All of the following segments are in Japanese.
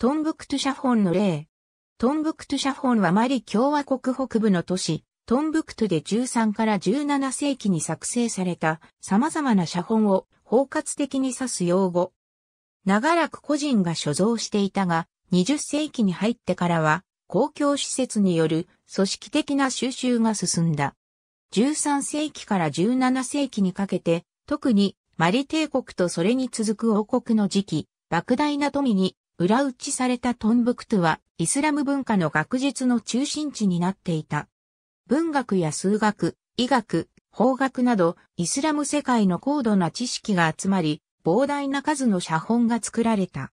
トンブクトゥシャフォンの例。トンブクトゥシャフォンはマリ共和国北部の都市、トンブクトゥで13から17世紀に作成された様々な写本を包括的に指す用語。長らく個人が所蔵していたが、20世紀に入ってからは公共施設による組織的な収集が進んだ。13世紀から17世紀にかけて、特にマリ帝国とそれに続く王国の時期、莫大な富に裏打ちされたトンブクトゥはイスラム文化の学術の中心地になっていた。文学や数学、医学、法学などイスラム世界の高度な知識が集まり、膨大な数の写本が作られた。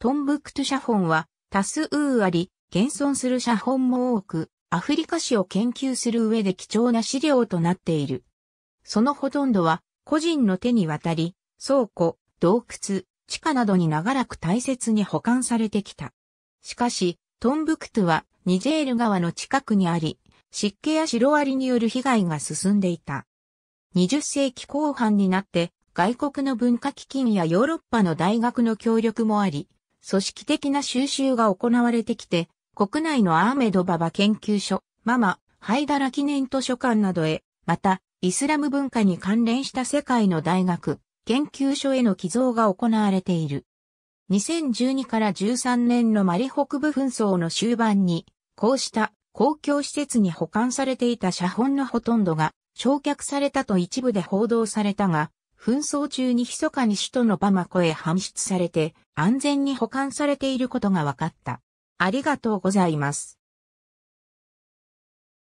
トンブクトゥ写本は多数あり、現存する写本も多く、アフリカ史を研究する上で貴重な資料となっている。そのほとんどは個人の手に渡り、倉庫、洞窟、地下などに長らく大切に保管されてきた。しかし、トンブクトゥはニジェール川の近くにあり、湿気やシロアリによる被害が進んでいた。20世紀後半になって外国の文化基金やヨーロッパの大学の協力もあり、組織的な収集が行われてきて、国内のアーメドババ研究所、ママ、ハイダラ記念図書館などへ、また、イスラム文化に関連した世界の大学、研究所への寄贈が行われている。2012から13年のマリ北部紛争の終盤に、こうした公共施設に保管されていた写本のほとんどが焼却されたと一部で報道されたが、紛争中に密かに首都のバマコへ搬出されて安全に保管されていることが分かった。ありがとうございます。